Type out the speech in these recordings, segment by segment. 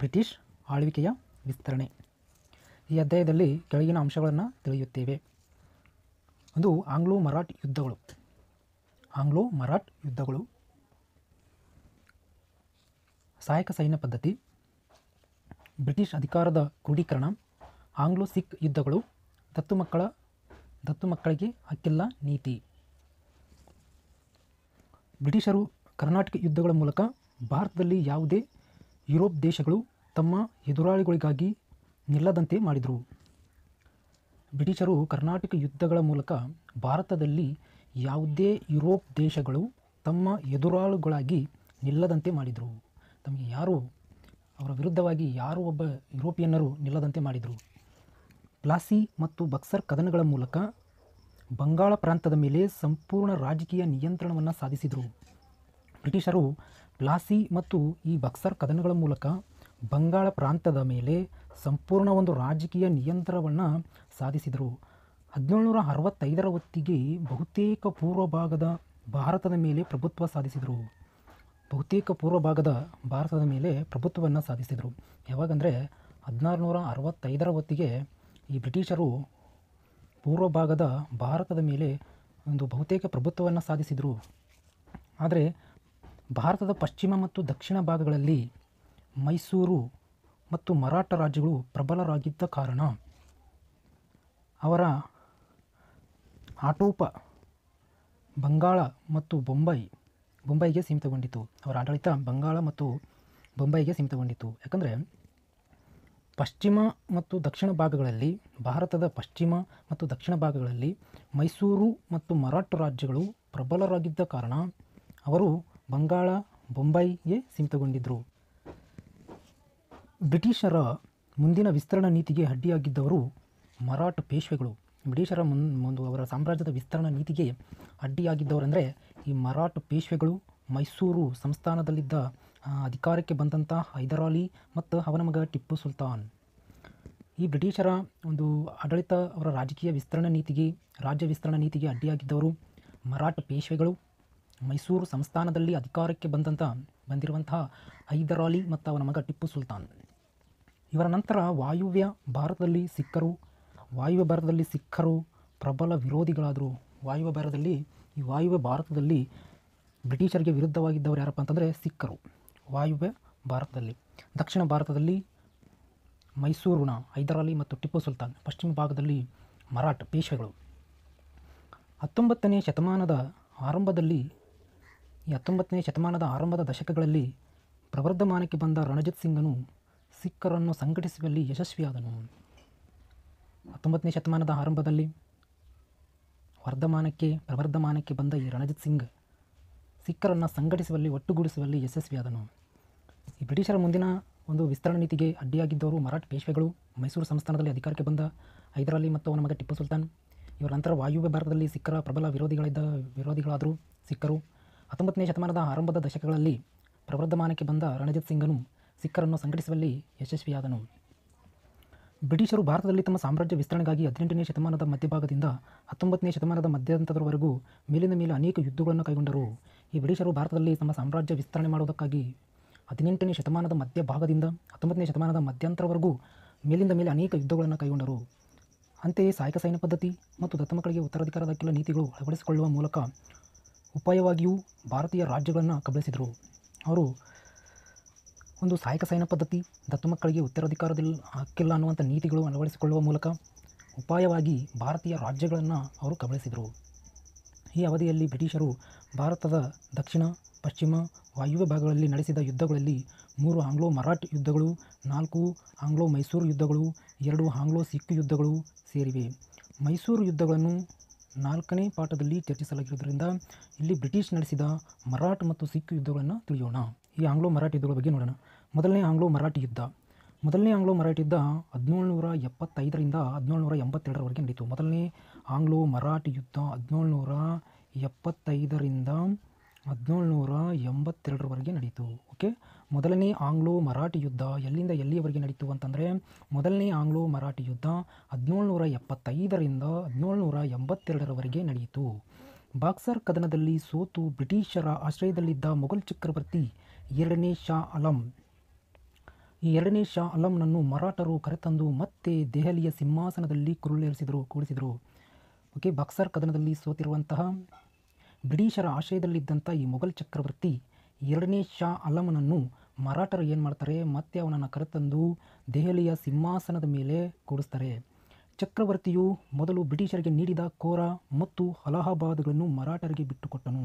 British ಆಳ್ವಿಕೆಯ ವಿಸ್ತರಣೆ ಈ ಅಧ್ಯಾಯದಲ್ಲಿ ಕೆಳಗಿನ ಅಂಶಗಳನ್ನು ತಿಳಿಯುತ್ತೇವೆ ಒಂದು ಆಂಗ್ಲೋ ಮರಾಠ್ ಯುದ್ಧಗಳು ಆಂಗ್ಲೋ ಮರಾಠ್ ಯುದ್ಧಗಳು ಸಹಾಯಕ ಸೈನ್ಯ ಪದ್ಧತಿ ಬ್ರಿಟಿಷ್ ಅಧಿಕಾರದ ಕ್ರೋಢೀಕರಣ ಆಂಗ್ಲೋ ಸಿಖ್ ಯುದ್ಧಗಳು ದತ್ತು ಮಕ್ಕಳ ದತ್ತು ಮಕ್ಕಳಿಗೆ ಹಕ್ಕಿಲ್ಲ ನೀತಿ ಬ್ರಿಟಿಷರು ಕರ್ನಾಟಕ ಯುದ್ಧಗಳ ಮೂಲಕ ಭಾರತದಲ್ಲಿ ಯಾವುದೇ ಯುರೋಪ್ ದೇಶಗಳು ತಮ್ಮ ಎದುರಾಳಿಗಳಿಗಾಗಿ ನಿಲ್ಲದಂತೆ ಮಾಡಿದರು ಬ್ರಿಟಿಷರು ಕರ್ನಾಟಕ ಯುದ್ಧಗಳ ಮೂಲಕ ಭಾರತದಲ್ಲಿ ಯಾವುದೇ ಯುರೋಪ್ ದೇಶಗಳು ತಮ್ಮ ಎದುರಾಳುಗಳಾಗಿ ನಿಲ್ಲದಂತೆ ಮಾಡಿದರು ತಮಗೆ ಯಾರು ಅವರ ವಿರುದ್ಧವಾಗಿ ಯಾರು ಒಬ್ಬ ಯುರೋಪಿಯನ್ನರು ನಿಲ್ಲದಂತೆ ಮಾಡಿದರು ಪ್ಲಾಸಿ ಮತ್ತು ಬಕ್ಸರ್ ಕದನಗಳ ಮೂಲಕ ಬಂಗಾಳ ಪ್ರಾಂತದ ಮೇಲೆ ಸಂಪೂರ್ಣ ರಾಜಕೀಯ ನಿಯಂತ್ರಣವನ್ನು ಸಾಧಿಸಿದರು ಬ್ರಿಟಿಷರು ಪ್ಲಾಸಿ ಮತ್ತು ಈ ಬಕ್ಸರ್ ಕದನಗಳ ಮೂಲಕ ಬಂಗಾಳ ಪ್ರಾಂತದ ಮೇಲೆ ಸಂಪೂರ್ಣ ಒಂದು ರಾಜಕೀಯ ನಿಯಂತ್ರಣವನ್ನು ಸಾಧಿಸಿದರು ಹದಿನೇಳುನೂರ ಅರವತ್ತೈದರ ಹೊತ್ತಿಗೆ ಬಹುತೇಕ ಪೂರ್ವ ಭಾಗದ ಭಾರತದ ಮೇಲೆ ಪ್ರಭುತ್ವ ಸಾಧಿಸಿದರು ಬಹುತೇಕ ಪೂರ್ವ ಭಾಗದ ಭಾರತದ ಮೇಲೆ ಪ್ರಭುತ್ವವನ್ನು ಸಾಧಿಸಿದರು ಯಾವಾಗಂದರೆ ಹದಿನಾರು ನೂರ ಅರವತ್ತೈದರ ಹೊತ್ತಿಗೆ ಈ ಬ್ರಿಟಿಷರು ಪೂರ್ವ ಭಾಗದ ಭಾರತದ ಮೇಲೆ ಒಂದು ಬಹುತೇಕ ಪ್ರಭುತ್ವವನ್ನು ಸಾಧಿಸಿದರು ಆದರೆ ಭಾರತದ ಪಶ್ಚಿಮ ಮತ್ತು ದಕ್ಷಿಣ ಭಾಗಗಳಲ್ಲಿ ಮೈಸೂರು ಮತ್ತು ಮರಾಠ ರಾಜ್ಯಗಳು ಪ್ರಬಲರಾಗಿದ್ದ ಕಾರಣ ಅವರ ಆಟೋಪ ಬಂಗಾಳ ಮತ್ತು ಬೊಂಬೈ ಬೊಂಬೈಗೆ ಸೀಮಿತಗೊಂಡಿತು ಅವರ ಆಡಳಿತ ಬಂಗಾಳ ಮತ್ತು ಬೊಂಬೈಗೆ ಸೀಮಿತಗೊಂಡಿತು ಯಾಕಂದರೆ ಪಶ್ಚಿಮ ಮತ್ತು ದಕ್ಷಿಣ ಭಾಗಗಳಲ್ಲಿ ಭಾರತದ ಪಶ್ಚಿಮ ಮತ್ತು ದಕ್ಷಿಣ ಭಾಗಗಳಲ್ಲಿ ಮೈಸೂರು ಮತ್ತು ಮರಾಠ ರಾಜ್ಯಗಳು ಪ್ರಬಲರಾಗಿದ್ದ ಕಾರಣ ಅವರು ಬಂಗಾಳ ಬೊಂಬೈಗೆ ಸೀಮಿತಗೊಂಡಿದ್ದರು ಬ್ರಿಟಿಷರ ಮುಂದಿನ ವಿಸ್ತರಣಾ ನೀತಿಗೆ ಅಡ್ಡಿಯಾಗಿದ್ದವರು ಮರಾಠ ಪೇಶ್ವೆಗಳು ಬ್ರಿಟಿಷರ ಮುನ್ ಒಂದು ಅವರ ಸಾಮ್ರಾಜ್ಯದ ವಿಸ್ತರಣಾ ನೀತಿಗೆ ಅಡ್ಡಿಯಾಗಿದ್ದವರೆಂದರೆ ಈ ಮರಾಠ ಪೇಶ್ವೆಗಳು ಮೈಸೂರು ಸಂಸ್ಥಾನದಲ್ಲಿದ್ದ ಅಧಿಕಾರಕ್ಕೆ ಬಂದಂಥ ಹೈದರಾಲಿ ಮತ್ತು ಅವನ ಮಗ ಟಿಪ್ಪು ಸುಲ್ತಾನ್ ಈ ಬ್ರಿಟಿಷರ ಒಂದು ಆಡಳಿತ ಅವರ ರಾಜಕೀಯ ವಿಸ್ತರಣಾ ನೀತಿಗೆ ರಾಜ್ಯ ವಿಸ್ತರಣಾ ನೀತಿಗೆ ಅಡ್ಡಿಯಾಗಿದ್ದವರು ಮರಾಠ ಪೇಶ್ವೆಗಳು ಮೈಸೂರು ಸಂಸ್ಥಾನದಲ್ಲಿ ಅಧಿಕಾರಕ್ಕೆ ಬಂದಂಥ ಬಂದಿರುವಂತಹ ಹೈದರಾಲಿ ಮತ್ತು ಅವನ ಮಗ ಟಿಪ್ಪು ಸುಲ್ತಾನ್ ಇವರ ನಂತರ ವಾಯುವ್ಯ ಭಾರತದಲ್ಲಿ ಸಿಖ್ಖರು ವಾಯುವ್ಯ ಭಾರತದಲ್ಲಿ ಸಿಖ್ಖರು ಪ್ರಬಲ ವಿರೋಧಿಗಳಾದರು ವಾಯುವ್ಯ ಭಾರತದಲ್ಲಿ ಈ ವಾಯುವ್ಯ ಭಾರತದಲ್ಲಿ ಬ್ರಿಟಿಷರಿಗೆ ವಿರುದ್ಧವಾಗಿದ್ದವರು ಯಾರಪ್ಪ ಅಂತಂದರೆ ಸಿಖ್ಖರು ವಾಯುವ್ಯ ಭಾರತದಲ್ಲಿ ದಕ್ಷಿಣ ಭಾರತದಲ್ಲಿ ಮೈಸೂರಿನ ಹೈದರಾಲಿ ಮತ್ತು ಟಿಪ್ಪು ಸುಲ್ತಾನ್ ಪಶ್ಚಿಮ ಭಾಗದಲ್ಲಿ ಮರಾಠ ಪೇಶ್ವೆಗಳು ಹತ್ತೊಂಬತ್ತನೇ ಶತಮಾನದ ಆರಂಭದಲ್ಲಿ ಈ ಹತ್ತೊಂಬತ್ತನೇ ಶತಮಾನದ ಆರಂಭದ ದಶಕಗಳಲ್ಲಿ ಪ್ರವರ್ಧಮಾನಕ್ಕೆ ಬಂದ ರಣಜಿತ್ ಸಿಂಗನು ಸಿಖ್ಖರನ್ನು ಸಂಘಟಿಸುವಲ್ಲಿ ಯಶಸ್ವಿಯಾದನು ಹತ್ತೊಂಬತ್ತನೇ ಶತಮಾನದ ಆರಂಭದಲ್ಲಿ ವರ್ಧಮಾನಕ್ಕೆ ಪ್ರವರ್ಧಮಾನಕ್ಕೆ ಬಂದ ಈ ರಣಜಿತ್ ಸಿಂಗ್ ಸಿಖ್ಖರನ್ನು ಸಂಘಟಿಸುವಲ್ಲಿ ಒಟ್ಟುಗೂಡಿಸುವಲ್ಲಿ ಯಶಸ್ವಿಯಾದನು ಈ ಬ್ರಿಟಿಷರ ಮುಂದಿನ ಒಂದು ವಿಸ್ತರಣೆ ನೀತಿಗೆ ಅಡ್ಡಿಯಾಗಿದ್ದವರು ಮರಾಠ ಪೇಶ್ವೆಗಳು ಮೈಸೂರು ಸಂಸ್ಥಾನದಲ್ಲಿ ಅಧಿಕಾರಕ್ಕೆ ಬಂದ ಹೈದರಾಲಿ ಮತ್ತು ಅವನ ಮಗ ಟಿಪ್ಪು ಸುಲ್ತಾನ್ ಇವರ ನಂತರ ವಾಯುವ್ಯ ಭಾರತದಲ್ಲಿ ಸಿಖ್ಖರ ಪ್ರಬಲ ವಿರೋಧಿಗಳಿದ್ದ ವಿರೋಧಿಗಳಾದರೂ ಸಿಖ್ಖರು ಹತ್ತೊಂಬತ್ತನೇ ಶತಮಾನದ ಆರಂಭದ ದಶಕಗಳಲ್ಲಿ ಪ್ರವರ್ಧಮಾನಕ್ಕೆ ಬಂದ ರಣಜಿತ್ ಸಿಂಗನು ಸಿಖ್ಖರನ್ನು ಸಂಘಟಿಸುವಲ್ಲಿ ಯಶಸ್ವಿಯಾದನು ಬ್ರಿಟಿಷರು ಭಾರತದಲ್ಲಿ ತಮ್ಮ ಸಾಮ್ರಾಜ್ಯ ವಿಸ್ತರಣೆಗಾಗಿ ಹದಿನೆಂಟನೇ ಶತಮಾನದ ಮಧ್ಯಭಾಗದಿಂದ ಹತ್ತೊಂಬತ್ತನೇ ಶತಮಾನದ ಮಧ್ಯಂತರದವರೆಗೂ ಮೇಲಿನ ಮೇಲೆ ಅನೇಕ ಯುದ್ಧಗಳನ್ನು ಕೈಗೊಂಡರು ಈ ಬ್ರಿಟಿಷರು ಭಾರತದಲ್ಲಿ ತಮ್ಮ ಸಾಮ್ರಾಜ್ಯ ವಿಸ್ತರಣೆ ಮಾಡುವುದಕ್ಕಾಗಿ ಹದಿನೆಂಟನೇ ಶತಮಾನದ ಮಧ್ಯಭಾಗದಿಂದ ಹತ್ತೊಂಬತ್ತನೇ ಶತಮಾನದ ಮಧ್ಯಂತರವರೆಗೂ ಮೇಲಿಂದ ಮೇಲೆ ಅನೇಕ ಯುದ್ಧಗಳನ್ನು ಕೈಗೊಂಡರು ಅಂತೆಯೇ ಸಹಾಯಕ ಸೈನ್ಯ ಪದ್ಧತಿ ಮತ್ತು ದತ್ತಮಕ್ಕಳಿಗೆ ಉತ್ತರಾಧಿಕಾರದ ಕೆಲ ನೀತಿಗಳು ಅಳವಡಿಸಿಕೊಳ್ಳುವ ಮೂಲಕ ಉಪಾಯವಾಗಿಯೂ ಭಾರತೀಯ ರಾಜ್ಯಗಳನ್ನು ಕಬಳಿಸಿದರು ಅವರು ಒಂದು ಸಹಾಯಕ ಸೈನ್ಯ ಪದ್ಧತಿ ದತ್ತು ಮಕ್ಕಳಿಗೆ ಉತ್ತರಾಧಿಕಾರದಲ್ಲಿ ಹಾಕಿಲ್ಲ ಅನ್ನುವಂಥ ನೀತಿಗಳು ಅಳವಡಿಸಿಕೊಳ್ಳುವ ಮೂಲಕ ಉಪಾಯವಾಗಿ ಭಾರತೀಯ ರಾಜ್ಯಗಳನ್ನು ಅವರು ಕಬಳಿಸಿದರು ಈ ಅವಧಿಯಲ್ಲಿ ಬ್ರಿಟಿಷರು ಭಾರತದ ದಕ್ಷಿಣ ಪಶ್ಚಿಮ ವಾಯುವ್ಯ ಭಾಗಗಳಲ್ಲಿ ನಡೆಸಿದ ಯುದ್ಧಗಳಲ್ಲಿ ಮೂರು ಆಂಗ್ಲೋ ಮರಾಠ್ ಯುದ್ಧಗಳು ನಾಲ್ಕು ಆಂಗ್ಲೋ ಮೈಸೂರು ಯುದ್ಧಗಳು ಎರಡು ಆಂಗ್ಲೋ ಸಿಖ್ ಯುದ್ಧಗಳು ಸೇರಿವೆ ಮೈಸೂರು ಯುದ್ಧಗಳನ್ನು ನಾಲ್ಕನೇ ಪಾಠದಲ್ಲಿ ಚರ್ಚಿಸಲಾಗಿರುವುದರಿಂದ ಇಲ್ಲಿ ಬ್ರಿಟಿಷ್ ನಡೆಸಿದ ಮರಾಠ ಮತ್ತು ಸಿಖ್ ಯುದ್ಧಗಳನ್ನು ತಿಳಿಯೋಣ ಈ ಆಂಗ್ಲೋ ಮರಾಠಿ ಯುದ್ಧಗಳ ಬಗ್ಗೆ ನೋಡೋಣ ಮೊದಲನೇ ಆಂಗ್ಲೋ ಮರಾಠಿ ಯುದ್ಧ ಮೊದಲನೇ ಆಂಗ್ಲೋ ಮರಾಠಿ ಯುದ್ಧ ಹದಿನೇಳುನೂರ ಎಪ್ಪತ್ತೈದರಿಂದ ಹದಿನೇಳುನೂರ ಎಂಬತ್ತೆರಡರವರೆಗೆ ನಡೀತು ಮೊದಲನೇ ಆಂಗ್ಲೋ ಮರಾಠಿ ಯುದ್ಧ ಹದಿನೇಳುನೂರ ಎಪ್ಪತ್ತೈದರಿಂದ ಹದಿನೇಳುನೂರ ಎಂಬತ್ತೆರಡರವರೆಗೆ ನಡೀತು ಓಕೆ ಮೊದಲನೇ ಆಂಗ್ಲೋ ಮರಾಠಿ ಯುದ್ಧ ಎಲ್ಲಿಂದ ಎಲ್ಲಿಯವರೆಗೆ ನಡೀತು ಅಂತಂದರೆ ಮೊದಲನೇ ಆಂಗ್ಲೋ ಮರಾಠಿ ಯುದ್ಧ ಹದಿನೇಳುನೂರ ಎಪ್ಪತ್ತೈದರಿಂದ ಹದಿನೇಳುನೂರ ಎಂಬತ್ತೆರಡರವರೆಗೆ ನಡೆಯಿತು ಬಾಕ್ಸರ್ ಕದನದಲ್ಲಿ ಸೋತು ಬ್ರಿಟಿಷರ ಆಶ್ರಯದಲ್ಲಿದ್ದ ಮೊಘಲ್ ಚಕ್ರವರ್ತಿ ಎರಡನೇ ಶಾ ಅಲಂ ಈ ಎರಡನೇ ಶಾ ಅಲಂನನ್ನು ಮರಾಠರು ಕರೆತಂದು ಮತ್ತೆ ದೆಹಲಿಯ ಸಿಂಹಾಸನದಲ್ಲಿ ಕುರುಳೇರಿಸಿದರು ಕೂಡಿಸಿದರು ಓಕೆ ಬಾಕ್ಸರ್ ಕದನದಲ್ಲಿ ಸೋತಿರುವಂತಹ ಬ್ರಿಟಿಷರ ಆಶಯದಲ್ಲಿದ್ದಂಥ ಈ ಮೊಘಲ್ ಚಕ್ರವರ್ತಿ ಎರಡನೇ ಶಾ ಅಲಮನನ್ನು ಮರಾಠರು ಏನು ಮಾಡ್ತಾರೆ ಮತ್ತೆ ಅವನನ್ನು ಕರೆತಂದು ದೆಹಲಿಯ ಸಿಂಹಾಸನದ ಮೇಲೆ ಕೂಡಿಸ್ತಾರೆ ಚಕ್ರವರ್ತಿಯು ಮೊದಲು ಬ್ರಿಟಿಷರಿಗೆ ನೀಡಿದ ಕೋರ ಮತ್ತು ಅಲಹಾಬಾದ್ಗಳನ್ನು ಮರಾಠರಿಗೆ ಬಿಟ್ಟುಕೊಟ್ಟನು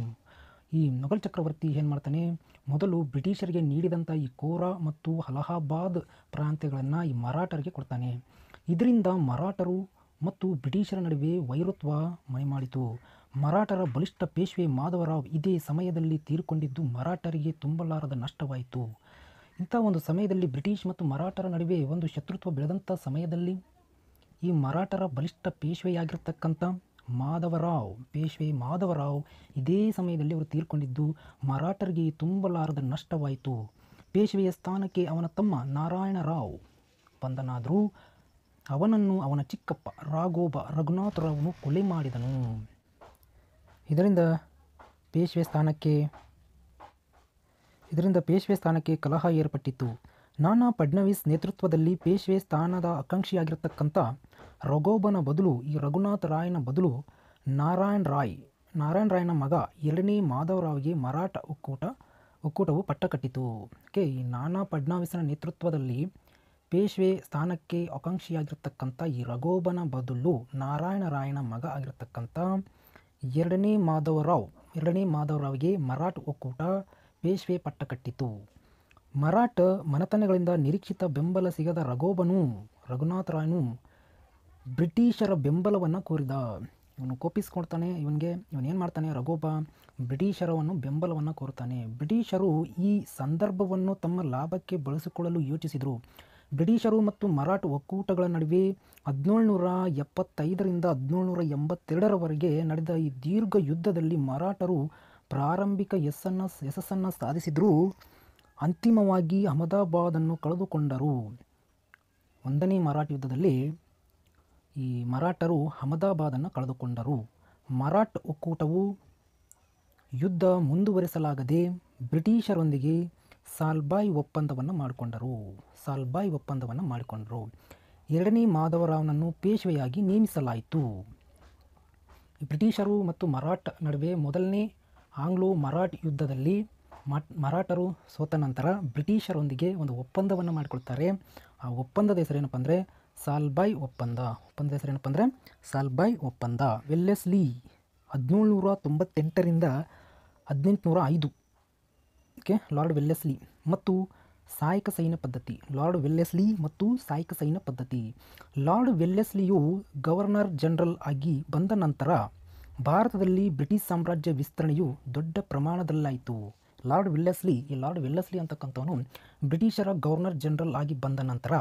ಈ ಮೊಘಲ್ ಚಕ್ರವರ್ತಿ ಏನು ಮಾಡ್ತಾನೆ ಮೊದಲು ಬ್ರಿಟಿಷರಿಗೆ ನೀಡಿದಂಥ ಈ ಕೋರಾ ಮತ್ತು ಅಲಹಾಬಾದ್ ಪ್ರಾಂತ್ಯಗಳನ್ನು ಈ ಮರಾಠರಿಗೆ ಕೊಡ್ತಾನೆ ಇದರಿಂದ ಮರಾಠರು ಮತ್ತು ಬ್ರಿಟಿಷರ ನಡುವೆ ವೈರತ್ವ ಮಾಡಿತು ಮರಾಠರ ಬಲಿಷ್ಠ ಪೇಶ್ವೆ ಮಾಧವರಾವ್ ಇದೇ ಸಮಯದಲ್ಲಿ ತೀರಿಕೊಂಡಿದ್ದು ಮರಾಠರಿಗೆ ತುಂಬಲಾರದ ನಷ್ಟವಾಯಿತು ಇಂಥ ಒಂದು ಸಮಯದಲ್ಲಿ ಬ್ರಿಟಿಷ್ ಮತ್ತು ಮರಾಠರ ನಡುವೆ ಒಂದು ಶತ್ರುತ್ವ ಬೆಳೆದಂಥ ಸಮಯದಲ್ಲಿ ಈ ಮರಾಠರ ಬಲಿಷ್ಠ ಪೇಶ್ವೆಯಾಗಿರ್ತಕ್ಕಂಥ ಮಾಧವರಾವ್ ಪೇಶ್ವೆ ಮಾಧವರಾವ್ ಇದೇ ಸಮಯದಲ್ಲಿ ಅವರು ತೀರ್ಕೊಂಡಿದ್ದು ಮರಾಠರಿಗೆ ತುಂಬಲಾರದ ನಷ್ಟವಾಯಿತು ಪೇಶ್ವೆಯ ಸ್ಥಾನಕ್ಕೆ ಅವನ ತಮ್ಮ ನಾರಾಯಣರಾವ್ ಬಂದನಾದರೂ ಅವನನ್ನು ಅವನ ಚಿಕ್ಕಪ್ಪ ರಾಘೋಬ ರಘುನಾಥರಾವ್ನು ಕೊಲೆ ಮಾಡಿದನು ಇದರಿಂದ ಪೇಶ್ವೆ ಸ್ಥಾನಕ್ಕೆ ಇದರಿಂದ ಪೇಶ್ವೆ ಸ್ಥಾನಕ್ಕೆ ಕಲಹ ಏರ್ಪಟ್ಟಿತ್ತು ನಾನಾ ಫಡ್ನವೀಸ್ ನೇತೃತ್ವದಲ್ಲಿ ಪೇಶ್ವೆ ಸ್ಥಾನದ ಆಕಾಂಕ್ಷಿಯಾಗಿರತಕ್ಕಂಥ ರಘೋಬನ ಬದಲು ಈ ರಘುನಾಥ ರಾಯನ ಬದಲು ನಾರಾಯಣ್ ರಾಯ್ ನಾರಾಯಣ್ ರಾಯನ ಮಗ ಎರಡನೇ ಮಾಧವರಾವ್ಗೆ ಮರಾಠ ಒಕ್ಕೂಟ ಒಕ್ಕೂಟವು ಪಟ್ಟಕಟ್ಟಿತು ಓಕೆ ಈ ನಾನಾ ಫಡ್ನವೀಸ್ನ ನೇತೃತ್ವದಲ್ಲಿ ಪೇಶ್ವೆ ಸ್ಥಾನಕ್ಕೆ ಆಕಾಂಕ್ಷಿಯಾಗಿರ್ತಕ್ಕಂಥ ಈ ರಘೋಬನ ಬದಲು ನಾರಾಯಣ ರಾಯನ ಮಗ ಆಗಿರತಕ್ಕಂಥ ಎರಡನೇ ಮಾಧವರಾವ್ ಎರಡನೇ ಮಾಧವರಾವ್ಗೆ ಮರಾಠ ಒಕ್ಕೂಟ ಪೇಶ್ವೆ ಕಟ್ಟಿತು ಮರಾಠ ಮನತನಗಳಿಂದ ನಿರೀಕ್ಷಿತ ಬೆಂಬಲ ಸಿಗದ ರಘೋಬನು ರಾಯನು ಬ್ರಿಟಿಷರ ಬೆಂಬಲವನ್ನು ಕೋರಿದ ಇವನು ಕೋಪಿಸ್ಕೊಡ್ತಾನೆ ಇವನಿಗೆ ಇವನು ಏನು ಮಾಡ್ತಾನೆ ರಘೋಬ ಬ್ರಿಟಿಷರವನ್ನು ಬೆಂಬಲವನ್ನು ಕೋರ್ತಾನೆ ಬ್ರಿಟಿಷರು ಈ ಸಂದರ್ಭವನ್ನು ತಮ್ಮ ಲಾಭಕ್ಕೆ ಬಳಸಿಕೊಳ್ಳಲು ಯೋಚಿಸಿದರು ಬ್ರಿಟಿಷರು ಮತ್ತು ಮರಾಠ ಒಕ್ಕೂಟಗಳ ನಡುವೆ ಹದಿನೇಳುನೂರ ಎಪ್ಪತ್ತೈದರಿಂದ ಹದಿನೇಳುನೂರ ಎಂಬತ್ತೆರಡರವರೆಗೆ ನಡೆದ ಈ ದೀರ್ಘ ಯುದ್ಧದಲ್ಲಿ ಮರಾಠರು ಪ್ರಾರಂಭಿಕ ಯಶಸ್ಸನ್ನು ಯಶಸ್ಸನ್ನು ಸಾಧಿಸಿದರೂ ಅಂತಿಮವಾಗಿ ಅಹಮದಾಬಾದನ್ನು ಕಳೆದುಕೊಂಡರು ಒಂದನೇ ಮರಾಠ ಯುದ್ಧದಲ್ಲಿ ಈ ಮರಾಠರು ಅಹಮದಾಬಾದನ್ನು ಕಳೆದುಕೊಂಡರು ಮರಾಠ ಒಕ್ಕೂಟವು ಯುದ್ಧ ಮುಂದುವರಿಸಲಾಗದೆ ಬ್ರಿಟಿಷರೊಂದಿಗೆ ಸಾಲ್ಬಾಯ್ ಒಪ್ಪಂದವನ್ನು ಮಾಡಿಕೊಂಡರು ಸಾಲ್ಬಾಯ್ ಒಪ್ಪಂದವನ್ನು ಮಾಡಿಕೊಂಡರು ಎರಡನೇ ಮಾಧವರಾವ್ನನ್ನು ಪೇಶ್ವೆಯಾಗಿ ನೇಮಿಸಲಾಯಿತು ಬ್ರಿಟಿಷರು ಮತ್ತು ಮರಾಠ ನಡುವೆ ಮೊದಲನೇ ಆಂಗ್ಲೋ ಮರಾಠ್ ಯುದ್ಧದಲ್ಲಿ ಮರಾಠರು ಸೋತ ನಂತರ ಬ್ರಿಟಿಷರೊಂದಿಗೆ ಒಂದು ಒಪ್ಪಂದವನ್ನು ಮಾಡಿಕೊಳ್ತಾರೆ ಆ ಒಪ್ಪಂದದ ಹೆಸರೇನಪ್ಪ ಅಂದರೆ ಸಾಲ್ಬಾಯ್ ಒಪ್ಪಂದ ಒಪ್ಪಂದದ ಹೆಸರೇನಪ್ಪ ಅಂದರೆ ಸಾಲ್ಬಾಯ್ ಒಪ್ಪಂದ ವೆಲ್ಲೆಸ್ಲಿ ಹದಿನೇಳು ನೂರ ತೊಂಬತ್ತೆಂಟರಿಂದ ಹದಿನೆಂಟುನೂರ ಐದು ಓಕೆ ಲಾರ್ಡ್ ವೆಲ್ಲೆಸ್ಲಿ ಮತ್ತು ಸಾಯಕ ಸೈನ್ಯ ಪದ್ಧತಿ ಲಾರ್ಡ್ ವೆಲ್ಲೆಸ್ಲಿ ಮತ್ತು ಸಾಯಕ ಸೈನ್ಯ ಪದ್ಧತಿ ಲಾರ್ಡ್ ವೆಲ್ಲೆಸ್ಲಿಯು ಗವರ್ನರ್ ಜನರಲ್ ಆಗಿ ಬಂದ ನಂತರ ಭಾರತದಲ್ಲಿ ಬ್ರಿಟಿಷ್ ಸಾಮ್ರಾಜ್ಯ ವಿಸ್ತರಣೆಯು ದೊಡ್ಡ ಪ್ರಮಾಣದಲ್ಲಾಯಿತು ಲಾರ್ಡ್ ವೆಲ್ಲೆಸ್ಲಿ ಈ ಲಾರ್ಡ್ ವೆಲ್ಲೆಸ್ಲಿ ಅಂತಕ್ಕಂಥವನು ಬ್ರಿಟಿಷರ ಗವರ್ನರ್ ಜನರಲ್ ಆಗಿ ಬಂದ ನಂತರ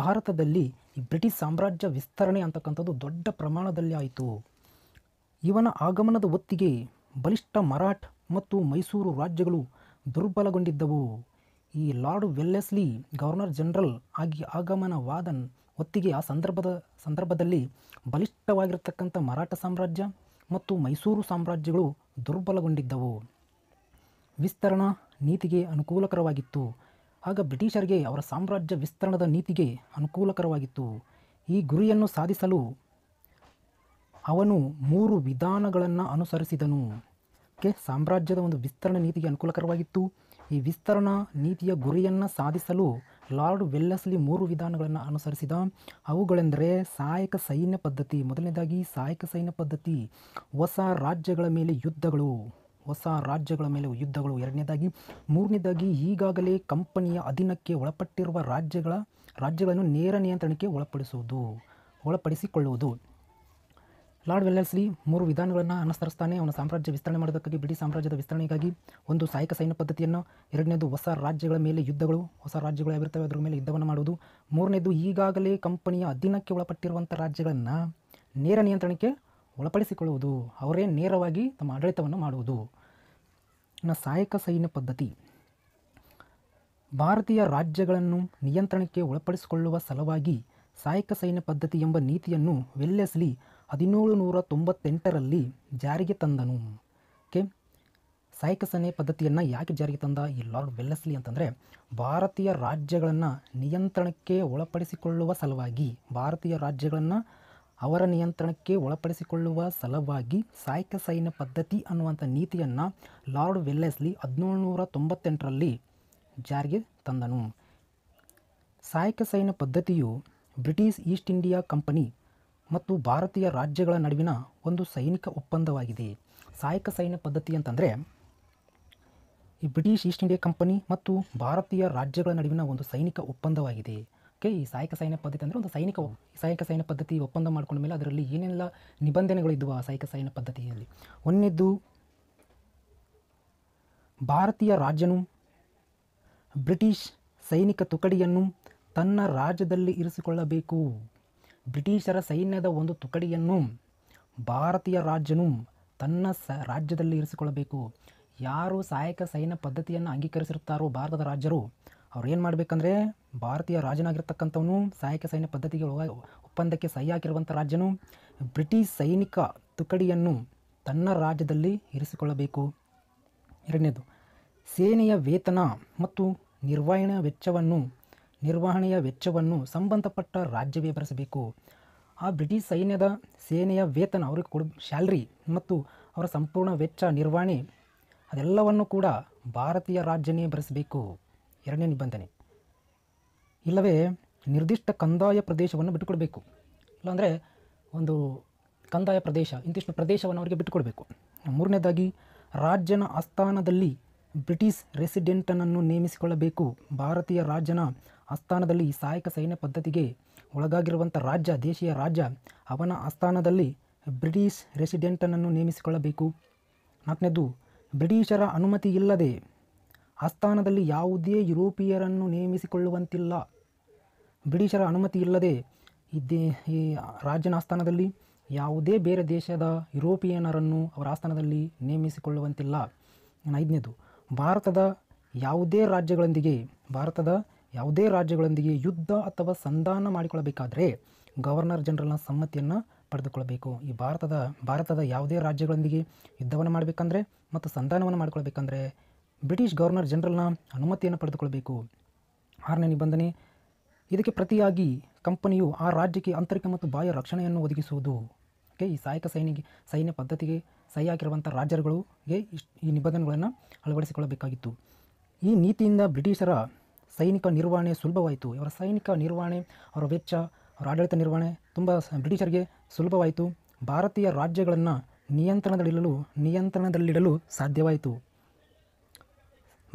ಭಾರತದಲ್ಲಿ ಈ ಬ್ರಿಟಿಷ್ ಸಾಮ್ರಾಜ್ಯ ವಿಸ್ತರಣೆ ಅಂತಕ್ಕಂಥದ್ದು ದೊಡ್ಡ ಪ್ರಮಾಣದಲ್ಲಿ ಆಯಿತು ಇವನ ಆಗಮನದ ಹೊತ್ತಿಗೆ ಬಲಿಷ್ಠ ಮರಾಠ್ ಮತ್ತು ಮೈಸೂರು ರಾಜ್ಯಗಳು ದುರ್ಬಲಗೊಂಡಿದ್ದವು ಈ ಲಾರ್ಡ್ ವೆಲ್ಲೆಸ್ಲಿ ಗವರ್ನರ್ ಜನರಲ್ ಆಗಿ ಆಗಮನವಾದ ಹೊತ್ತಿಗೆ ಆ ಸಂದರ್ಭದ ಸಂದರ್ಭದಲ್ಲಿ ಬಲಿಷ್ಠವಾಗಿರತಕ್ಕಂಥ ಮರಾಠ ಸಾಮ್ರಾಜ್ಯ ಮತ್ತು ಮೈಸೂರು ಸಾಮ್ರಾಜ್ಯಗಳು ದುರ್ಬಲಗೊಂಡಿದ್ದವು ವಿಸ್ತರಣಾ ನೀತಿಗೆ ಅನುಕೂಲಕರವಾಗಿತ್ತು ಆಗ ಬ್ರಿಟಿಷರಿಗೆ ಅವರ ಸಾಮ್ರಾಜ್ಯ ವಿಸ್ತರಣದ ನೀತಿಗೆ ಅನುಕೂಲಕರವಾಗಿತ್ತು ಈ ಗುರಿಯನ್ನು ಸಾಧಿಸಲು ಅವನು ಮೂರು ವಿಧಾನಗಳನ್ನು ಅನುಸರಿಸಿದನು ಕೆ ಸಾಮ್ರಾಜ್ಯದ ಒಂದು ವಿಸ್ತರಣೆ ನೀತಿಗೆ ಅನುಕೂಲಕರವಾಗಿತ್ತು ಈ ವಿಸ್ತರಣಾ ನೀತಿಯ ಗುರಿಯನ್ನು ಸಾಧಿಸಲು ಲಾರ್ಡ್ ವೆಲ್ಲಸ್ಲಿ ಮೂರು ವಿಧಾನಗಳನ್ನು ಅನುಸರಿಸಿದ ಅವುಗಳೆಂದರೆ ಸಹಾಯಕ ಸೈನ್ಯ ಪದ್ಧತಿ ಮೊದಲನೇದಾಗಿ ಸಹಾಯಕ ಸೈನ್ಯ ಪದ್ಧತಿ ಹೊಸ ರಾಜ್ಯಗಳ ಮೇಲೆ ಯುದ್ಧಗಳು ಹೊಸ ರಾಜ್ಯಗಳ ಮೇಲೆ ಯುದ್ಧಗಳು ಎರಡನೇದಾಗಿ ಮೂರನೇದಾಗಿ ಈಗಾಗಲೇ ಕಂಪನಿಯ ಅಧೀನಕ್ಕೆ ಒಳಪಟ್ಟಿರುವ ರಾಜ್ಯಗಳ ರಾಜ್ಯಗಳನ್ನು ನೇರ ನಿಯಂತ್ರಣಕ್ಕೆ ಒಳಪಡಿಸುವುದು ಒಳಪಡಿಸಿಕೊಳ್ಳುವುದು ಲಾರ್ಡ್ ವೆಲ್ಲೆಲ್ಸ್ಲಿ ಮೂರು ವಿಧಾನಗಳನ್ನು ಅನುಸರಿಸ್ತಾನೆ ಅವನ ಸಾಮ್ರಾಜ್ಯ ವಿಸ್ತರಣೆ ಮಾಡೋದಕ್ಕಾಗಿ ಬ್ರಿಟಿಷ್ ಸಾಮ್ರಾಜ್ಯದ ವಿಸ್ತರಣೆಗಾಗಿ ಒಂದು ಸಹಾಯಕ ಸೈನ್ಯ ಪದ್ಧತಿಯನ್ನು ಎರಡನೇದು ಹೊಸ ರಾಜ್ಯಗಳ ಮೇಲೆ ಯುದ್ಧಗಳು ಹೊಸ ರಾಜ್ಯಗಳು ಯಾವಿರ್ತವೆ ಅದರ ಮೇಲೆ ಯುದ್ಧವನ್ನು ಮಾಡುವುದು ಮೂರನೇದು ಈಗಾಗಲೇ ಕಂಪನಿಯ ಅಧೀನಕ್ಕೆ ಒಳಪಟ್ಟಿರುವಂಥ ರಾಜ್ಯಗಳನ್ನು ನೇರ ನಿಯಂತ್ರಣಕ್ಕೆ ಒಳಪಡಿಸಿಕೊಳ್ಳುವುದು ಅವರೇ ನೇರವಾಗಿ ತಮ್ಮ ಆಡಳಿತವನ್ನು ಮಾಡುವುದು ನ ಸಹಾಯಕ ಸೈನ್ಯ ಪದ್ಧತಿ ಭಾರತೀಯ ರಾಜ್ಯಗಳನ್ನು ನಿಯಂತ್ರಣಕ್ಕೆ ಒಳಪಡಿಸಿಕೊಳ್ಳುವ ಸಲುವಾಗಿ ಸಹಾಯಕ ಸೈನ್ಯ ಪದ್ಧತಿ ಎಂಬ ನೀತಿಯನ್ನು ವೆಲ್ಲೆಸ್ಲಿ ಹದಿನೇಳು ನೂರ ತೊಂಬತ್ತೆಂಟರಲ್ಲಿ ಜಾರಿಗೆ ತಂದನು ಓಕೆ ಸನೆ ಪದ್ಧತಿಯನ್ನು ಯಾಕೆ ಜಾರಿಗೆ ತಂದ ಈ ಲಾರ್ಡ್ ವೆಲ್ಲಸ್ಲಿ ಅಂತಂದರೆ ಭಾರತೀಯ ರಾಜ್ಯಗಳನ್ನು ನಿಯಂತ್ರಣಕ್ಕೆ ಒಳಪಡಿಸಿಕೊಳ್ಳುವ ಸಲುವಾಗಿ ಭಾರತೀಯ ರಾಜ್ಯಗಳನ್ನು ಅವರ ನಿಯಂತ್ರಣಕ್ಕೆ ಒಳಪಡಿಸಿಕೊಳ್ಳುವ ಸಲುವಾಗಿ ಸಾಯಕ ಸೈನ್ಯ ಪದ್ಧತಿ ಅನ್ನುವಂಥ ನೀತಿಯನ್ನು ಲಾರ್ಡ್ ವೆಲ್ಲೆಸ್ಲಿ ನೂರ ತೊಂಬತ್ತೆಂಟರಲ್ಲಿ ಜಾರಿಗೆ ತಂದನು ಸಾಯಕ ಸೈನ್ಯ ಪದ್ಧತಿಯು ಬ್ರಿಟಿಷ್ ಈಸ್ಟ್ ಇಂಡಿಯಾ ಕಂಪನಿ ಮತ್ತು ಭಾರತೀಯ ರಾಜ್ಯಗಳ ನಡುವಿನ ಒಂದು ಸೈನಿಕ ಒಪ್ಪಂದವಾಗಿದೆ ಸಹಾಯಕ ಸೈನ್ಯ ಪದ್ಧತಿ ಅಂತಂದರೆ ಈ ಬ್ರಿಟಿಷ್ ಈಸ್ಟ್ ಇಂಡಿಯಾ ಕಂಪನಿ ಮತ್ತು ಭಾರತೀಯ ರಾಜ್ಯಗಳ ನಡುವಿನ ಒಂದು ಸೈನಿಕ ಒಪ್ಪಂದವಾಗಿದೆ ಓಕೆ ಈ ಸಹಾಯಕ ಸೈನ್ಯ ಪದ್ಧತಿ ಅಂದರೆ ಒಂದು ಸೈನಿಕ ಸಹಾಯಕ ಸೈನ್ಯ ಪದ್ಧತಿ ಒಪ್ಪಂದ ಮಾಡ್ಕೊಂಡ ಮೇಲೆ ಅದರಲ್ಲಿ ಏನೆಲ್ಲ ನಿಬಂಧನೆಗಳಿದ್ವು ಆ ಸಹಾಯಕ ಸೈನ್ಯ ಪದ್ಧತಿಯಲ್ಲಿ ಒಂದನೇದ್ದು ಭಾರತೀಯ ರಾಜ್ಯನು ಬ್ರಿಟಿಷ್ ಸೈನಿಕ ತುಕಡಿಯನ್ನು ತನ್ನ ರಾಜ್ಯದಲ್ಲಿ ಇರಿಸಿಕೊಳ್ಳಬೇಕು ಬ್ರಿಟಿಷರ ಸೈನ್ಯದ ಒಂದು ತುಕಡಿಯನ್ನು ಭಾರತೀಯ ರಾಜ್ಯನು ತನ್ನ ಸ ರಾಜ್ಯದಲ್ಲಿ ಇರಿಸಿಕೊಳ್ಳಬೇಕು ಯಾರು ಸಹಾಯಕ ಸೈನ್ಯ ಪದ್ಧತಿಯನ್ನು ಅಂಗೀಕರಿಸಿರುತ್ತಾರೋ ಭಾರತದ ರಾಜ್ಯರು ಅವ್ರು ಏನು ಮಾಡಬೇಕಂದ್ರೆ ಭಾರತೀಯ ರಾಜನಾಗಿರ್ತಕ್ಕಂಥವನು ಸಹಾಯಕ ಸೈನ್ಯ ಪದ್ಧತಿಗೆ ಒಪ್ಪಂದಕ್ಕೆ ಸಹಿ ಹಾಕಿರುವಂಥ ರಾಜ್ಯನು ಬ್ರಿಟಿಷ್ ಸೈನಿಕ ತುಕಡಿಯನ್ನು ತನ್ನ ರಾಜ್ಯದಲ್ಲಿ ಇರಿಸಿಕೊಳ್ಳಬೇಕು ಎರಡನೇದು ಸೇನೆಯ ವೇತನ ಮತ್ತು ನಿರ್ವಹಣಾ ವೆಚ್ಚವನ್ನು ನಿರ್ವಹಣೆಯ ವೆಚ್ಚವನ್ನು ಸಂಬಂಧಪಟ್ಟ ರಾಜ್ಯವೇ ಭರಿಸಬೇಕು ಆ ಬ್ರಿಟಿಷ್ ಸೈನ್ಯದ ಸೇನೆಯ ವೇತನ ಅವರಿಗೆ ಕೊಡ ಸ್ಯಾಲ್ರಿ ಮತ್ತು ಅವರ ಸಂಪೂರ್ಣ ವೆಚ್ಚ ನಿರ್ವಹಣೆ ಅದೆಲ್ಲವನ್ನು ಕೂಡ ಭಾರತೀಯ ರಾಜ್ಯನೇ ಭರಿಸಬೇಕು ಎರಡನೇ ನಿಬಂಧನೆ ಇಲ್ಲವೇ ನಿರ್ದಿಷ್ಟ ಕಂದಾಯ ಪ್ರದೇಶವನ್ನು ಬಿಟ್ಟುಕೊಡಬೇಕು ಇಲ್ಲಾಂದರೆ ಒಂದು ಕಂದಾಯ ಪ್ರದೇಶ ಇಂತಿಷ್ಟು ಪ್ರದೇಶವನ್ನು ಅವರಿಗೆ ಬಿಟ್ಟುಕೊಡಬೇಕು ಮೂರನೇದಾಗಿ ರಾಜ್ಯನ ಆಸ್ಥಾನದಲ್ಲಿ ಬ್ರಿಟಿಷ್ ರೆಸಿಡೆಂಟನನ್ನು ನೇಮಿಸಿಕೊಳ್ಳಬೇಕು ಭಾರತೀಯ ರಾಜ್ಯನ ಆಸ್ಥಾನದಲ್ಲಿ ಈ ಸಹಾಯಕ ಸೈನ್ಯ ಪದ್ಧತಿಗೆ ಒಳಗಾಗಿರುವಂಥ ರಾಜ್ಯ ದೇಶೀಯ ರಾಜ್ಯ ಅವನ ಆಸ್ಥಾನದಲ್ಲಿ ಬ್ರಿಟಿಷ್ ರೆಸಿಡೆಂಟನ್ನು ನೇಮಿಸಿಕೊಳ್ಳಬೇಕು ನಾಲ್ಕನೇದು ಬ್ರಿಟಿಷರ ಅನುಮತಿ ಇಲ್ಲದೆ ಆಸ್ಥಾನದಲ್ಲಿ ಯಾವುದೇ ಯುರೋಪಿಯರನ್ನು ನೇಮಿಸಿಕೊಳ್ಳುವಂತಿಲ್ಲ ಬ್ರಿಟಿಷರ ಅನುಮತಿ ಇಲ್ಲದೆ ಇದ್ದೇ ಈ ರಾಜ್ಯನ ಆಸ್ಥಾನದಲ್ಲಿ ಯಾವುದೇ ಬೇರೆ ದೇಶದ ಯುರೋಪಿಯನರನ್ನು ಅವರ ಆಸ್ಥಾನದಲ್ಲಿ ನೇಮಿಸಿಕೊಳ್ಳುವಂತಿಲ್ಲ ಐದನೇದು ಭಾರತದ ಯಾವುದೇ ರಾಜ್ಯಗಳೊಂದಿಗೆ ಭಾರತದ ಯಾವುದೇ ರಾಜ್ಯಗಳೊಂದಿಗೆ ಯುದ್ಧ ಅಥವಾ ಸಂಧಾನ ಮಾಡಿಕೊಳ್ಳಬೇಕಾದರೆ ಗವರ್ನರ್ ಜನರಲ್ನ ಸಮ್ಮತಿಯನ್ನು ಪಡೆದುಕೊಳ್ಳಬೇಕು ಈ ಭಾರತದ ಭಾರತದ ಯಾವುದೇ ರಾಜ್ಯಗಳೊಂದಿಗೆ ಯುದ್ಧವನ್ನು ಮಾಡಬೇಕಂದ್ರೆ ಮತ್ತು ಸಂಧಾನವನ್ನು ಮಾಡಿಕೊಳ್ಬೇಕಂದ್ರೆ ಬ್ರಿಟಿಷ್ ಗವರ್ನರ್ ಜನರಲ್ನ ಅನುಮತಿಯನ್ನು ಪಡೆದುಕೊಳ್ಳಬೇಕು ಆರನೇ ನಿಬಂಧನೆ ಇದಕ್ಕೆ ಪ್ರತಿಯಾಗಿ ಕಂಪನಿಯು ಆ ರಾಜ್ಯಕ್ಕೆ ಆಂತರಿಕ ಮತ್ತು ಬಾಹ್ಯ ರಕ್ಷಣೆಯನ್ನು ಒದಗಿಸುವುದು ಓಕೆ ಈ ಸಹಾಯಕ ಸೈನಿಕ ಸೈನ್ಯ ಪದ್ಧತಿಗೆ ಸಹಿ ಹಾಕಿರುವಂಥ ರಾಜ್ಯಗಳಿಗೆ ಈ ನಿಬಂಧನೆಗಳನ್ನು ಅಳವಡಿಸಿಕೊಳ್ಳಬೇಕಾಗಿತ್ತು ಈ ನೀತಿಯಿಂದ ಬ್ರಿಟಿಷರ ಸೈನಿಕ ನಿರ್ವಹಣೆ ಸುಲಭವಾಯಿತು ಇವರ ಸೈನಿಕ ನಿರ್ವಹಣೆ ಅವರ ವೆಚ್ಚ ಅವರ ಆಡಳಿತ ನಿರ್ವಹಣೆ ತುಂಬ ಬ್ರಿಟಿಷರಿಗೆ ಸುಲಭವಾಯಿತು ಭಾರತೀಯ ರಾಜ್ಯಗಳನ್ನು ನಿಯಂತ್ರಣದಲ್ಲಿಡಲು ನಿಯಂತ್ರಣದಲ್ಲಿಡಲು ಸಾಧ್ಯವಾಯಿತು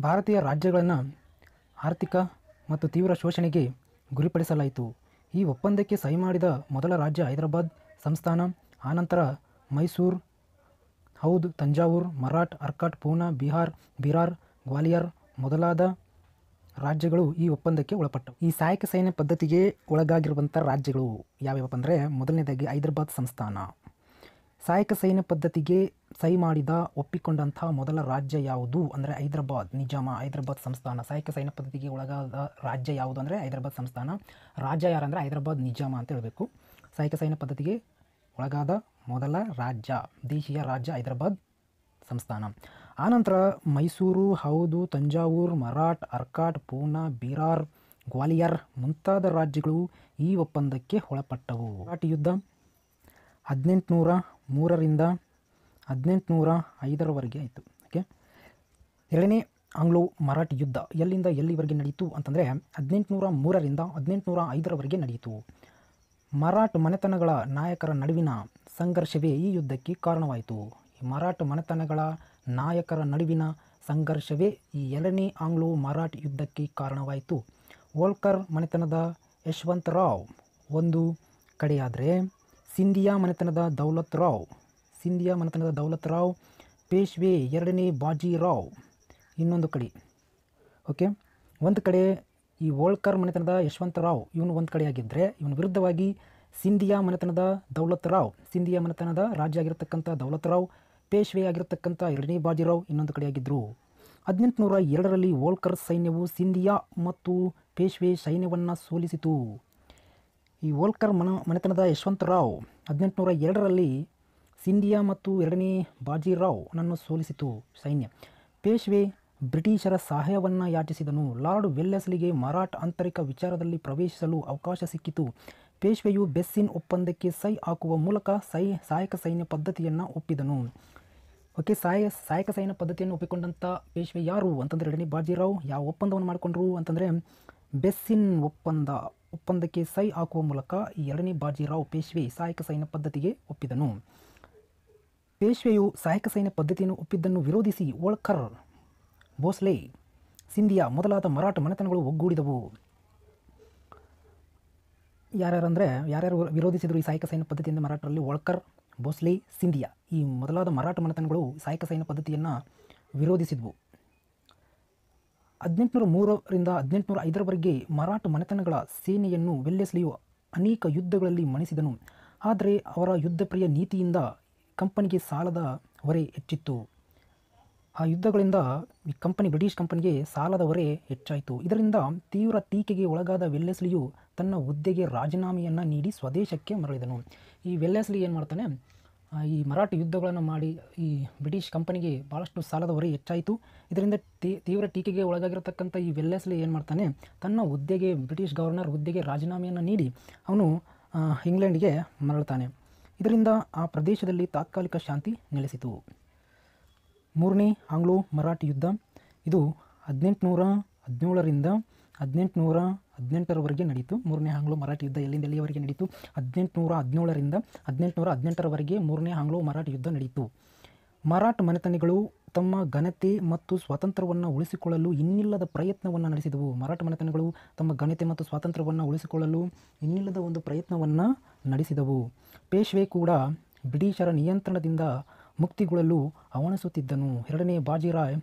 ಭಾರತೀಯ ರಾಜ್ಯಗಳನ್ನು ಆರ್ಥಿಕ ಮತ್ತು ತೀವ್ರ ಶೋಷಣೆಗೆ ಗುರಿಪಡಿಸಲಾಯಿತು ಈ ಒಪ್ಪಂದಕ್ಕೆ ಸಹಿ ಮಾಡಿದ ಮೊದಲ ರಾಜ್ಯ ಹೈದರಾಬಾದ್ ಸಂಸ್ಥಾನ ಆನಂತರ ಮೈಸೂರು ಹೌದ್ ತಂಜಾವೂರ್ ಮರಾಠ್ ಅರ್ಕಾಟ್ ಪೂನಾ ಬಿಹಾರ್ ಬಿರಾರ್ ಗ್ವಾಲಿಯರ್ ಮೊದಲಾದ ರಾಜ್ಯಗಳು ಈ ಒಪ್ಪಂದಕ್ಕೆ ಒಳಪಟ್ಟವು ಈ ಸಹಾಯಕ ಸೈನ್ಯ ಪದ್ಧತಿಗೆ ಒಳಗಾಗಿರುವಂಥ ರಾಜ್ಯಗಳು ಯಾವ್ಯಾವಪ್ಪ ಅಂದರೆ ಮೊದಲನೇದಾಗಿ ಹೈದರಾಬಾದ್ ಸಂಸ್ಥಾನ ಸಹಾಯಕ ಸೈನ್ಯ ಪದ್ಧತಿಗೆ ಸಹಿ ಮಾಡಿದ ಒಪ್ಪಿಕೊಂಡಂಥ ಮೊದಲ ರಾಜ್ಯ ಯಾವುದು ಅಂದರೆ ಹೈದರಾಬಾದ್ ನಿಜಾಮ ಹೈದರಾಬಾದ್ ಸಂಸ್ಥಾನ ಸಹಾಯಕ ಸೈನ್ಯ ಪದ್ಧತಿಗೆ ಒಳಗಾದ ರಾಜ್ಯ ಯಾವುದು ಅಂದರೆ ಹೈದರಾಬಾದ್ ಸಂಸ್ಥಾನ ರಾಜ್ಯ ಯಾರಂದರೆ ಹೈದರಾಬಾದ್ ನಿಜಾಮ ಅಂತ ಹೇಳಬೇಕು ಸಹಾಯಕ ಸೈನ್ಯ ಪದ್ಧತಿಗೆ ಒಳಗಾದ ಮೊದಲ ರಾಜ್ಯ ದೇಶೀಯ ರಾಜ್ಯ ಹೈದರಾಬಾದ್ ಸಂಸ್ಥಾನ ಆನಂತರ ಮೈಸೂರು ಹೌದು ತಂಜಾವೂರು ಮರಾಠ್ ಅರ್ಕಾಟ್ ಪೂನಾ ಬಿರಾರ್ ಗ್ವಾಲಿಯರ್ ಮುಂತಾದ ರಾಜ್ಯಗಳು ಈ ಒಪ್ಪಂದಕ್ಕೆ ಒಳಪಟ್ಟವು ಮರಾಠಿ ಯುದ್ಧ ಹದಿನೆಂಟುನೂರ ಮೂರರಿಂದ ಹದಿನೆಂಟುನೂರ ಐದರವರೆಗೆ ಆಯಿತು ಓಕೆ ಎರಡನೇ ಆಂಗ್ಲೋ ಮರಾಠಿ ಯುದ್ಧ ಎಲ್ಲಿಂದ ಎಲ್ಲಿವರೆಗೆ ನಡೆಯಿತು ಅಂತಂದರೆ ಹದಿನೆಂಟುನೂರ ಮೂರರಿಂದ ಹದಿನೆಂಟುನೂರ ಐದರವರೆಗೆ ನಡೆಯಿತು ಮರಾಠ ಮನೆತನಗಳ ನಾಯಕರ ನಡುವಿನ ಸಂಘರ್ಷವೇ ಈ ಯುದ್ಧಕ್ಕೆ ಕಾರಣವಾಯಿತು ಮರಾಠ ಮನೆತನಗಳ ನಾಯಕರ ನಡುವಿನ ಸಂಘರ್ಷವೇ ಈ ಎರಡನೇ ಆಂಗ್ಲೋ ಮರಾಠಿ ಯುದ್ಧಕ್ಕೆ ಕಾರಣವಾಯಿತು ಹೋಲ್ಕರ್ ಮನೆತನದ ಯಶವಂತರಾವ್ ಒಂದು ಕಡೆಯಾದರೆ ಸಿಂಧಿಯಾ ಮನೆತನದ ದೌಲತ್ ರಾವ್ ಸಿಂಧಿಯಾ ಮನೆತನದ ದೌಲತ್ ರಾವ್ ಪೇಶ್ವೆ ಎರಡನೇ ಬಾಜಿ ರಾವ್ ಇನ್ನೊಂದು ಕಡೆ ಓಕೆ ಒಂದು ಕಡೆ ಈ ಹೋಳ್ಕರ್ ಮನೆತನದ ರಾವ್ ಇವನು ಒಂದು ಕಡೆಯಾಗಿದ್ದರೆ ಇವನ ವಿರುದ್ಧವಾಗಿ ಸಿಂಧಿಯಾ ಮನೆತನದ ದೌಲತ್ ರಾವ್ ಸಿಂಧಿಯಾ ಮನೆತನದ ರಾಜ್ಯ ಆಗಿರತಕ್ಕಂಥ ದೌಲತ್ ರಾವ್ ಪೇಶ್ವೆಯಾಗಿರತಕ್ಕಂಥ ಎರಡನೇ ಬಾಜಿರಾವ್ ಇನ್ನೊಂದು ಕಡೆಯಾಗಿದ್ದರು ಹದಿನೆಂಟುನೂರ ಎರಡರಲ್ಲಿ ವೋಲ್ಕರ್ ಸೈನ್ಯವು ಸಿಂಧಿಯಾ ಮತ್ತು ಪೇಶ್ವೆ ಸೈನ್ಯವನ್ನು ಸೋಲಿಸಿತು ಈ ಹೋಲ್ಕರ್ ಮನ ಮನೆತನದ ಯಶವಂತರಾವ್ ಹದಿನೆಂಟುನೂರ ಎರಡರಲ್ಲಿ ಸಿಂಧಿಯಾ ಮತ್ತು ಎರಡನೇ ಬಾಜಿರಾವ್ ನನ್ನು ಸೋಲಿಸಿತು ಸೈನ್ಯ ಪೇಶ್ವೆ ಬ್ರಿಟಿಷರ ಸಹಾಯವನ್ನು ಯಾಚಿಸಿದನು ಲಾರ್ಡ್ ವೆಲ್ಲೆಸ್ಲಿಗೆ ಮರಾಠ ಆಂತರಿಕ ವಿಚಾರದಲ್ಲಿ ಪ್ರವೇಶಿಸಲು ಅವಕಾಶ ಸಿಕ್ಕಿತು ಪೇಶ್ವೆಯು ಬೆಸ್ಸಿನ್ ಒಪ್ಪಂದಕ್ಕೆ ಸೈ ಹಾಕುವ ಮೂಲಕ ಸೈ ಸಹಾಯಕ ಸೈನ್ಯ ಪದ್ಧತಿಯನ್ನು ಒಪ್ಪಿದನು ಓಕೆ ಸಹಾಯ ಸಹಾಯಕ ಸೈನ ಪದ್ಧತಿಯನ್ನು ಒಪ್ಪಿಕೊಂಡಂಥ ಪೇಶ್ವೆ ಯಾರು ಅಂತಂದರೆ ಎರಡನೇ ಬಾಜಿರಾವ್ ಯಾವ ಒಪ್ಪಂದವನ್ನು ಮಾಡಿಕೊಂಡ್ರು ಅಂತಂದರೆ ಬೆಸ್ಸಿನ್ ಒಪ್ಪಂದ ಒಪ್ಪಂದಕ್ಕೆ ಸೈ ಹಾಕುವ ಮೂಲಕ ಈ ಎರಡನೇ ಬಾಜಿರಾವ್ ಪೇಶ್ವೆ ಸಹಾಯಕ ಸೈನ್ಯ ಪದ್ಧತಿಗೆ ಒಪ್ಪಿದನು ಪೇಶ್ವೆಯು ಸಹಾಯಕ ಸೈನ್ಯ ಪದ್ಧತಿಯನ್ನು ಒಪ್ಪಿದ್ದನ್ನು ವಿರೋಧಿಸಿ ಓಳ್ಕರ್ ಭೋಸ್ಲೆ ಸಿಂಧಿಯಾ ಮೊದಲಾದ ಮರಾಠ ಮನೆತನಗಳು ಒಗ್ಗೂಡಿದವು ಯಾರ್ಯಾರಂದರೆ ಯಾರ್ಯಾರು ವಿರೋಧಿಸಿದರು ಈ ಸಹಾಯಕ ಸೈನ್ಯ ಪದ್ಧತಿಯಿಂದ ಮರಾಠರಲ್ಲಿ ಓಳ್ಕರ್ ಭೋಸ್ಲೆ ಸಿಂಧಿಯಾ ಈ ಮೊದಲಾದ ಮರಾಠ ಮನೆತನಗಳು ಸಹಾಯಕ ಸೈನ್ಯ ಪದ್ಧತಿಯನ್ನು ವಿರೋಧಿಸಿದ್ವು ಹದಿನೆಂಟುನೂರ ಮೂರರಿಂದ ಹದಿನೆಂಟುನೂರ ಐದರವರೆಗೆ ಮರಾಠ ಮನೆತನಗಳ ಸೇನೆಯನ್ನು ವೆಲ್ಲೆಸ್ಲಿಯು ಅನೇಕ ಯುದ್ಧಗಳಲ್ಲಿ ಮಣಿಸಿದನು ಆದರೆ ಅವರ ಯುದ್ಧಪ್ರಿಯ ನೀತಿಯಿಂದ ಕಂಪನಿಗೆ ಸಾಲದ ಹೊರೆ ಹೆಚ್ಚಿತ್ತು ಆ ಯುದ್ಧಗಳಿಂದ ಈ ಕಂಪನಿ ಬ್ರಿಟಿಷ್ ಕಂಪನಿಗೆ ಸಾಲದ ಹೊರೆ ಹೆಚ್ಚಾಯಿತು ಇದರಿಂದ ತೀವ್ರ ಟೀಕೆಗೆ ಒಳಗಾದ ವೆಲ್ಲೆಸ್ಲಿಯು ತನ್ನ ಹುದ್ದೆಗೆ ರಾಜೀನಾಮೆಯನ್ನು ನೀಡಿ ಸ್ವದೇಶಕ್ಕೆ ಮರಳಿದನು ಈ ವೆಲ್ಲೆಸ್ಲಿ ಏನು ಮಾಡ್ತಾನೆ ಈ ಮರಾಠಿ ಯುದ್ಧಗಳನ್ನು ಮಾಡಿ ಈ ಬ್ರಿಟಿಷ್ ಕಂಪನಿಗೆ ಭಾಳಷ್ಟು ಸಾಲದ ಹೊರೆ ಹೆಚ್ಚಾಯಿತು ಇದರಿಂದ ತೀವ್ರ ಟೀಕೆಗೆ ಒಳಗಾಗಿರತಕ್ಕಂಥ ಈ ವೆಲ್ಲೆಸ್ಲಿ ಏನು ಮಾಡ್ತಾನೆ ತನ್ನ ಹುದ್ದೆಗೆ ಬ್ರಿಟಿಷ್ ಗವರ್ನರ್ ಹುದ್ದೆಗೆ ರಾಜೀನಾಮೆಯನ್ನು ನೀಡಿ ಅವನು ಇಂಗ್ಲೆಂಡ್ಗೆ ಮರಳುತ್ತಾನೆ ಇದರಿಂದ ಆ ಪ್ರದೇಶದಲ್ಲಿ ತಾತ್ಕಾಲಿಕ ಶಾಂತಿ ನೆಲೆಸಿತು ಮೂರನೇ ಆಂಗ್ಲೋ ಮರಾಠಿ ಯುದ್ಧ ಇದು ಹದಿನೆಂಟುನೂರ ಹದಿನೇಳರಿಂದ ಹದಿನೆಂಟುನೂರ ಹದಿನೆಂಟರವರೆಗೆ ನಡೀತು ಮೂರನೇ ಆಂಗ್ಲೋ ಮರಾಠಿ ಯುದ್ಧ ಎಲ್ಲಿಂದ ಎಲ್ಲಿಯವರೆಗೆ ನಡೀತು ಹದಿನೆಂಟುನೂರ ಹದಿನೇಳರಿಂದ ಹದಿನೆಂಟುನೂರ ಹದಿನೆಂಟರವರೆಗೆ ಮೂರನೇ ಆಂಗ್ಲೋ ಮರಾಠಿ ಯುದ್ಧ ನಡೆಯಿತು ಮರಾಠ ಮನೆತನಗಳು ತಮ್ಮ ಘನತೆ ಮತ್ತು ಸ್ವಾತಂತ್ರ್ಯವನ್ನು ಉಳಿಸಿಕೊಳ್ಳಲು ಇನ್ನಿಲ್ಲದ ಪ್ರಯತ್ನವನ್ನು ನಡೆಸಿದವು ಮರಾಠ ಮನೆತನಗಳು ತಮ್ಮ ಘನತೆ ಮತ್ತು ಸ್ವಾತಂತ್ರ್ಯವನ್ನು ಉಳಿಸಿಕೊಳ್ಳಲು ಇನ್ನಿಲ್ಲದ ಒಂದು ಪ್ರಯತ್ನವನ್ನು ನಡೆಸಿದವು ಪೇಶ್ವೆ ಕೂಡ ಬ್ರಿಟಿಷರ ನಿಯಂತ್ರಣದಿಂದ ಮುಕ್ತಿಗೊಳ್ಳಲು ಅವಣಿಸುತ್ತಿದ್ದನು ಎರಡನೇ ಬಾಜಿರಾಯ್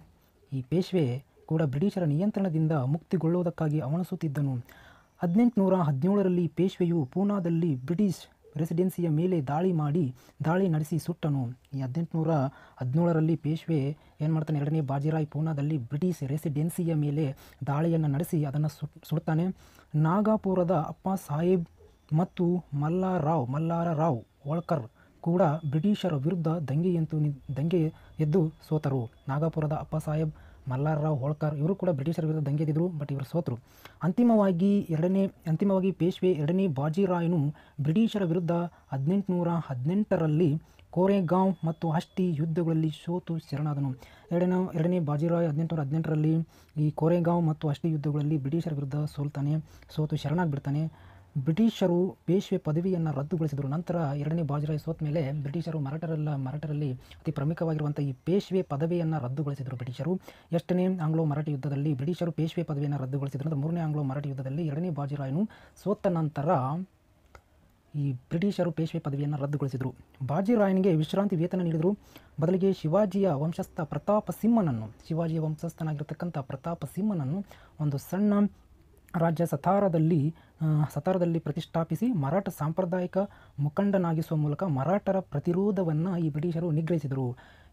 ಈ ಪೇಶ್ವೆ ಕೂಡ ಬ್ರಿಟಿಷರ ನಿಯಂತ್ರಣದಿಂದ ಮುಕ್ತಿಗೊಳ್ಳುವುದಕ್ಕಾಗಿ ಅವಣಿಸುತ್ತಿದ್ದನು ಹದಿನೆಂಟುನೂರ ಹದಿನೇಳರಲ್ಲಿ ಪೇಶ್ವೆಯು ಪೂನಾದಲ್ಲಿ ಬ್ರಿಟಿಷ್ ರೆಸಿಡೆನ್ಸಿಯ ಮೇಲೆ ದಾಳಿ ಮಾಡಿ ದಾಳಿ ನಡೆಸಿ ಸುಟ್ಟನು ಈ ಹದಿನೆಂಟುನೂರ ಹದಿನೇಳರಲ್ಲಿ ಪೇಶ್ವೆ ಏನು ಎರಡನೇ ಬಾಜಿರಾಯ್ ಪೂನಾದಲ್ಲಿ ಬ್ರಿಟಿಷ್ ರೆಸಿಡೆನ್ಸಿಯ ಮೇಲೆ ದಾಳಿಯನ್ನು ನಡೆಸಿ ಅದನ್ನು ಸುಡ್ತಾನೆ ನಾಗಾಪುರದ ಅಪ್ಪ ಸಾಹೇಬ್ ಮತ್ತು ಮಲ್ಲಾರಾವ್ ಮಲ್ಲಾರ ರಾವ್ ಹೋಳ್ಕರ್ ಕೂಡ ಬ್ರಿಟಿಷರ ವಿರುದ್ಧ ದಂಗೆಯಂತೂ ದಂಗೆ ಎದ್ದು ಸೋತರು ನಾಗಾಪುರದ ಅಪ್ಪ ಸಾಹೇಬ್ ರಾವ್ ಹೋಳ್ಕರ್ ಇವರು ಕೂಡ ಬ್ರಿಟಿಷರ ವಿರುದ್ಧ ದಂಗೆದಿದ್ರು ಬಟ್ ಇವರು ಸೋತರು ಅಂತಿಮವಾಗಿ ಎರಡನೇ ಅಂತಿಮವಾಗಿ ಪೇಶ್ವೆ ಎರಡನೇ ಬಾಜಿರಾಯನು ಬ್ರಿಟಿಷರ ವಿರುದ್ಧ ಹದಿನೆಂಟುನೂರ ಹದಿನೆಂಟರಲ್ಲಿ ಕೋರೆಗಾಂವ್ ಮತ್ತು ಅಷ್ಟಿ ಯುದ್ಧಗಳಲ್ಲಿ ಸೋತು ಶರಣಾದನು ಎರಡನೇ ಎರಡನೇ ಬಾಜಿರಾಯ್ ಹದಿನೆಂಟುನೂರ ಹದಿನೆಂಟರಲ್ಲಿ ಈ ಕೋರೆಗಾಂವ್ ಮತ್ತು ಅಷ್ಟಿ ಯುದ್ಧಗಳಲ್ಲಿ ಬ್ರಿಟಿಷರ ವಿರುದ್ಧ ಸೋಲ್ತಾನೆ ಸೋತು ಶರಣಾಗಿಬಿಡ್ತಾನೆ ಬ್ರಿಟಿಷರು ಪೇಶ್ವೆ ಪದವಿಯನ್ನು ರದ್ದುಗೊಳಿಸಿದರು ನಂತರ ಎರಡನೇ ಬಾಜಿರಾಯ್ ಸೋತ ಮೇಲೆ ಬ್ರಿಟಿಷರು ಮರಾಠರಲ್ಲ ಮರಾಠರಲ್ಲಿ ಅತಿ ಪ್ರಮುಖವಾಗಿರುವಂಥ ಈ ಪೇಶ್ವೆ ಪದವಿಯನ್ನು ರದ್ದುಗೊಳಿಸಿದರು ಬ್ರಿಟಿಷರು ಎಷ್ಟನೇ ಆಂಗ್ಲೋ ಮರಾಠಿ ಯುದ್ಧದಲ್ಲಿ ಬ್ರಿಟಿಷರು ಪೇಶ್ವೆ ಪದವಿಯನ್ನು ರದ್ದುಗೊಳಿಸಿದರು ಅಂದರೆ ಮೂರನೇ ಆಂಗ್ಲೋ ಮರಾಠಿ ಯುದ್ಧದಲ್ಲಿ ಎರಡನೇ ಬಾಜಿರಾಯನು ಸೋತ ನಂತರ ಈ ಬ್ರಿಟಿಷರು ಪೇಶ್ವೆ ಪದವಿಯನ್ನು ರದ್ದುಗೊಳಿಸಿದರು ಬಾಜಿರಾಯನಿಗೆ ವಿಶ್ರಾಂತಿ ವೇತನ ನೀಡಿದರು ಬದಲಿಗೆ ಶಿವಾಜಿಯ ವಂಶಸ್ಥ ಪ್ರತಾಪ ಸಿಂಹನನ್ನು ಶಿವಾಜಿಯ ವಂಶಸ್ಥನಾಗಿರ್ತಕ್ಕಂಥ ಪ್ರತಾಪ ಸಿಂಹನನ್ನು ಒಂದು ಸಣ್ಣ ರಾಜ್ಯ ಸತಾರದಲ್ಲಿ ಸತಾರದಲ್ಲಿ ಪ್ರತಿಷ್ಠಾಪಿಸಿ ಮರಾಠ ಸಾಂಪ್ರದಾಯಿಕ ಮುಖಂಡನಾಗಿಸುವ ಮೂಲಕ ಮರಾಠರ ಪ್ರತಿರೋಧವನ್ನು ಈ ಬ್ರಿಟಿಷರು ನಿಗ್ರಹಿಸಿದರು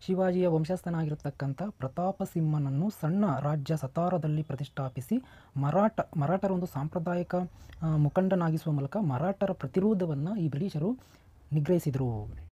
ಶಿವಾಜಿಯ ವಂಶಸ್ಥನಾಗಿರತಕ್ಕಂಥ ಪ್ರತಾಪ ಸಿಂಹನನ್ನು ಸಣ್ಣ ರಾಜ್ಯ ಸತಾರದಲ್ಲಿ ಪ್ರತಿಷ್ಠಾಪಿಸಿ ಮರಾಠ ಮರಾಠರ ಒಂದು ಸಾಂಪ್ರದಾಯಿಕ ಮುಖಂಡನಾಗಿಸುವ ಮೂಲಕ ಮರಾಠರ ಪ್ರತಿರೋಧವನ್ನು ಈ ಬ್ರಿಟಿಷರು ನಿಗ್ರಹಿಸಿದರು